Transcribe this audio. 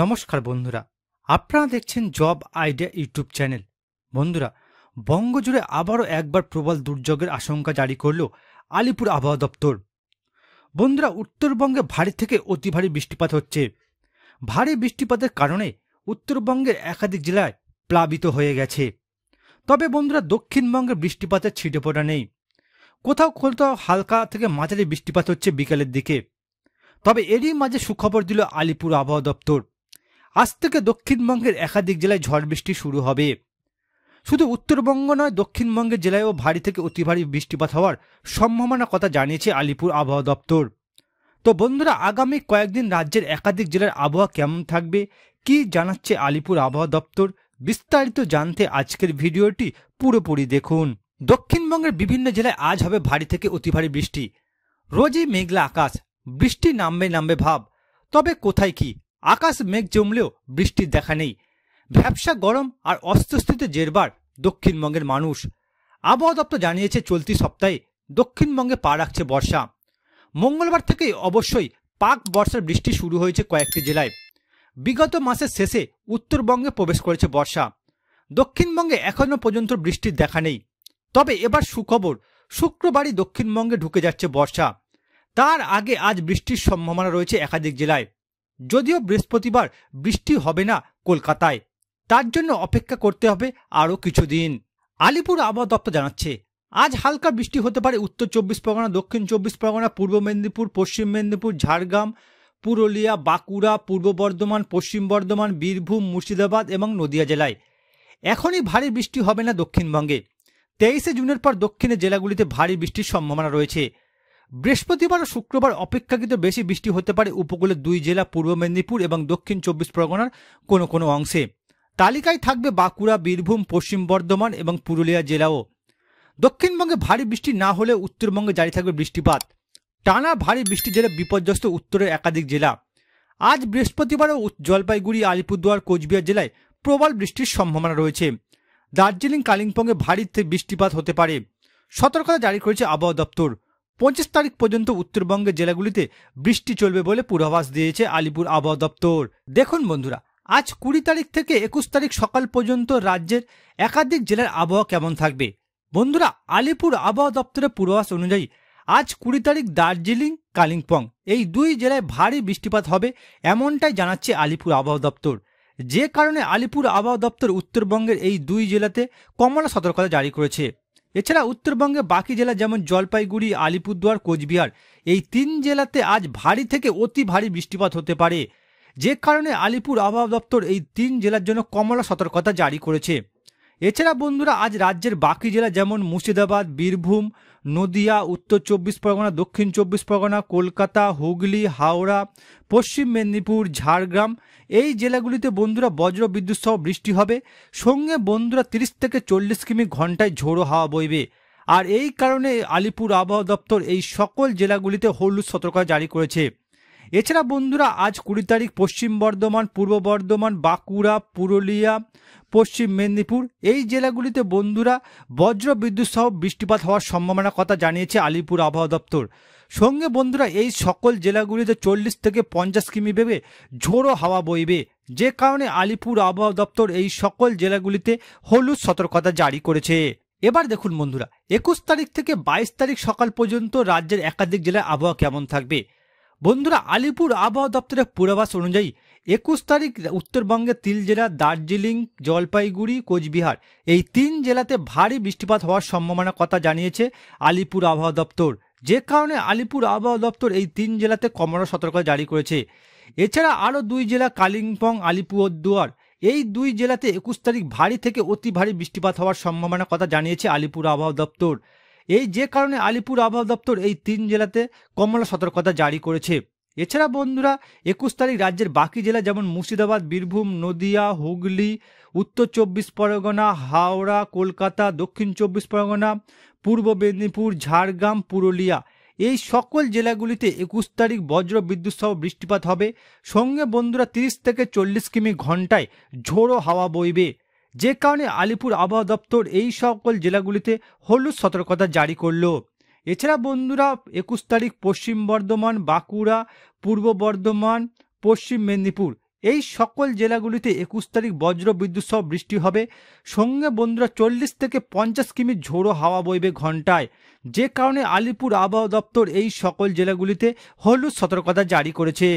নমস্কার বন্ধুরা আপনারা দেখছেন জব আইডিয়া ইউটিউব চ্যানেল বন্ধুরা বঙ্গজুড়ে আবারও একবার প্রবল দুর্যোগের আশঙ্কা জারি করল আলিপুর আবহাওয়া দপ্তর বন্ধুরা উত্তরবঙ্গে ভারী থেকে অতি ভারী বৃষ্টিপাত হচ্ছে ভারী বৃষ্টিপাতের কারণে উত্তরবঙ্গের একাধিক জেলায় প্লাবিত হয়ে গেছে তবে বন্ধুরা দক্ষিণবঙ্গে বৃষ্টিপাতের ছিটে পড়া নেই কোথাও কোথাও হালকা থেকে মাঝারি বৃষ্টিপাত হচ্ছে বিকালের দিকে তবে এরই মাঝে সুখবর দিল আলিপুর আবহাওয়া দপ্তর আজ থেকে দক্ষিণবঙ্গের একাধিক জেলায় ঝড় বৃষ্টি শুরু হবে শুধু উত্তরবঙ্গ নয় দক্ষিণবঙ্গের জেলায়ও ভারী থেকে অতি ভারী বৃষ্টিপাত হওয়ার সম্ভাবনার কথা জানিয়েছে আলিপুর আবহাওয়া দপ্তর তো বন্ধুরা আগামী কয়েকদিন রাজ্যের একাধিক জেলার আবহাওয়া কেমন থাকবে কি জানাচ্ছে আলিপুর আবহাওয়া দপ্তর বিস্তারিত জানতে আজকের ভিডিওটি পুরোপুরি দেখুন দক্ষিণবঙ্গের বিভিন্ন জেলায় আজ হবে ভারী থেকে অতি ভারী বৃষ্টি রোজই মেঘলা আকাশ বৃষ্টি নামবে নামবে ভাব তবে কোথায় কি আকাশ মেঘ জমলেও বৃষ্টির দেখা নেই ভ্যাবসা গরম আর অস্বস্তিতে জেরবার দক্ষিণবঙ্গের মানুষ আবহাওয়া দপ্তর জানিয়েছে চলতি সপ্তাহে দক্ষিণবঙ্গে পা রাখছে বর্ষা মঙ্গলবার থেকেই অবশ্যই পাক বর্ষার বৃষ্টি শুরু হয়েছে কয়েকটি জেলায় বিগত মাসের শেষে উত্তরবঙ্গে প্রবেশ করেছে বর্ষা দক্ষিণবঙ্গে এখনও পর্যন্ত বৃষ্টির দেখা নেই তবে এবার সুখবর শুক্রবারই দক্ষিণবঙ্গে ঢুকে যাচ্ছে বর্ষা তার আগে আজ বৃষ্টির সম্ভাবনা রয়েছে একাধিক জেলায় যদিও বৃহস্পতিবার বৃষ্টি হবে না কলকাতায় তার জন্য অপেক্ষা করতে হবে আরও কিছুদিন আলিপুর আবহাওয়া দপ্তর জানাচ্ছে আজ হালকা বৃষ্টি হতে পারে উত্তর চব্বিশ পরগনা দক্ষিণ চব্বিশ পরগনা পূর্ব মেদিনীপুর পশ্চিম মেদিনীপুর ঝাড়গ্রাম পুরুলিয়া বাঁকুড়া পূর্ব বর্ধমান পশ্চিম বর্ধমান বীরভূম মুর্শিদাবাদ এবং নদিয়া জেলায় এখনই ভারী বৃষ্টি হবে না দক্ষিণবঙ্গে তেইশে জুনের পর দক্ষিণের জেলাগুলিতে ভারী বৃষ্টির সম্ভাবনা রয়েছে বৃহস্পতিবার ও শুক্রবার অপেক্ষাকৃত বেশি বৃষ্টি হতে পারে উপকূলের দুই জেলা পূর্ব মেদিনীপুর এবং দক্ষিণ চব্বিশ পরগনার কোনো কোনো অংশে তালিকায় থাকবে বাঁকুড়া বীরভূম পশ্চিম বর্ধমান এবং পুরুলিয়া জেলাও দক্ষিণবঙ্গে ভারী বৃষ্টি না হলে উত্তরবঙ্গে জারি থাকবে বৃষ্টিপাত টানা ভারী বৃষ্টি জেলা বিপর্যস্ত উত্তরের একাধিক জেলা আজ বৃহস্পতিবারও জলপাইগুড়ি আলিপুরদুয়ার কোচবিহার জেলায় প্রবল বৃষ্টির সম্ভাবনা রয়েছে দার্জিলিং কালিম্পংয়ে ভারী বৃষ্টিপাত হতে পারে সতর্কতা জারি করেছে আবহাওয়া দপ্তর পঁচিশ তারিখ পর্যন্ত উত্তরবঙ্গের জেলাগুলিতে বৃষ্টি চলবে বলে পূর্বাভাস দিয়েছে আলিপুর আবহাওয়া দপ্তর দেখুন বন্ধুরা আজ কুড়ি তারিখ থেকে একুশ তারিখ সকাল পর্যন্ত রাজ্যের একাধিক জেলার আবহাওয়া কেমন থাকবে বন্ধুরা আলিপুর আবহাওয়া দপ্তরের পূর্বাভাস অনুযায়ী আজ কুড়ি তারিখ দার্জিলিং কালিম্পং এই দুই জেলায় ভারী বৃষ্টিপাত হবে এমনটাই জানাচ্ছে আলিপুর আবহাওয়া দপ্তর যে কারণে আলিপুর আবহাওয়া দপ্তর উত্তরবঙ্গের এই দুই জেলাতে কমলা সতর্কতা জারি করেছে এছাড়া উত্তরবঙ্গে বাকি জেলা যেমন জলপাইগুড়ি আলিপুরদুয়ার কোচবিহার এই তিন জেলাতে আজ ভারী থেকে অতি ভারী বৃষ্টিপাত হতে পারে যে কারণে আলিপুর আবহাওয়া দপ্তর এই তিন জেলার জন্য কমলা সতর্কতা জারি করেছে এছাড়া বন্ধুরা আজ রাজ্যের বাকি জেলা যেমন মুর্শিদাবাদ বীরভূম নদিয়া উত্তর চব্বিশ পরগনা দক্ষিণ চব্বিশ পরগনা কলকাতা হুগলি হাওড়া পশ্চিম মেদিনীপুর ঝাড়গ্রাম এই জেলাগুলিতে বন্ধুরা বজ্র বিদ্যুৎ সহ বৃষ্টি হবে সঙ্গে বন্ধুরা তিরিশ থেকে চল্লিশ কিমি ঘন্টায় ঝোড়ো হাওয়া বইবে আর এই কারণে আলিপুর আবহাওয়া দপ্তর এই সকল জেলাগুলিতে হলুদ সতর্কতা জারি করেছে এছাড়া বন্ধুরা আজ কুড়ি তারিখ পশ্চিম বর্ধমান পূর্ব বর্ধমান বাঁকুড়া পুরুলিয়া পশ্চিম মেদিনীপুর এই জেলাগুলিতে বন্ধুরা বজ্র বিদ্যুৎ সহ বৃষ্টিপাত হওয়ার সম্ভাবনার কথা জানিয়েছে আলিপুর আবহাওয়া দপ্তর সঙ্গে বন্ধুরা এই সকল জেলাগুলিতে চল্লিশ থেকে পঞ্চাশ কিমি ভেবে ঝোড়ো হাওয়া বইবে যে কারণে আলিপুর আবহাওয়া দপ্তর এই সকল জেলাগুলিতে হলুদ সতর্কতা জারি করেছে এবার দেখুন বন্ধুরা একুশ তারিখ থেকে বাইশ তারিখ সকাল পর্যন্ত রাজ্যের একাধিক জেলায় আবহাওয়া কেমন থাকবে বন্ধুরা আলিপুর আবহাওয়া দপ্তরের পূর্বাভাস অনুযায়ী একুশ তারিখ উত্তরবঙ্গের তিল জেলা দার্জিলিং জলপাইগুড়ি কোচবিহার এই তিন জেলাতে ভারী বৃষ্টিপাত হওয়ার সম্ভাবনার কথা জানিয়েছে আলিপুর আবহাওয়া দপ্তর যে কারণে আলিপুর আবহাওয়া দপ্তর এই তিন জেলাতে কমরা সতর্কতা জারি করেছে এছাড়া আরও দুই জেলা কালিম্পং আলিপুরদুয়ার এই দুই জেলাতে একুশ তারিখ ভারী থেকে অতি ভারী বৃষ্টিপাত হওয়ার সম্ভাবনার কথা জানিয়েছে আলিপুর আবহাওয়া দপ্তর এই যে কারণে আলিপুর আবহাওয়া দপ্তর এই তিন জেলাতে কমলা সতর্কতা জারি করেছে এছাড়া বন্ধুরা একুশ তারিখ রাজ্যের বাকি জেলা যেমন মুর্শিদাবাদ বীরভূম নদিয়া হুগলি উত্তর চব্বিশ পরগনা হাওড়া কলকাতা দক্ষিণ চব্বিশ পরগনা পূর্ব মেদিনীপুর ঝাড়গ্রাম পুরুলিয়া এই সকল জেলাগুলিতে একুশ তারিখ বজ্র বিদ্যুৎ সহ বৃষ্টিপাত হবে সঙ্গে বন্ধুরা তিরিশ থেকে চল্লিশ কিমি ঘন্টায় ঝোড়ো হাওয়া বইবে যে কারণে আলিপুর আবহাওয়া দপ্তর এই সকল জেলাগুলিতে হলুদ সতর্কতা জারি করল এছাড়া বন্ধুরা একুশ তারিখ পশ্চিম বর্ধমান বাঁকুড়া পূর্ব বর্ধমান পশ্চিম মেদিনীপুর এই সকল জেলাগুলিতে একুশ তারিখ বজ্র বিদ্যুৎ সহ বৃষ্টি হবে সঙ্গে বন্ধুরা চল্লিশ থেকে পঞ্চাশ কিমি ঝোড়ো হাওয়া বইবে ঘন্টায় যে কারণে আলিপুর আবহাওয়া দপ্তর এই সকল জেলাগুলিতে হলুদ সতর্কতা জারি করেছে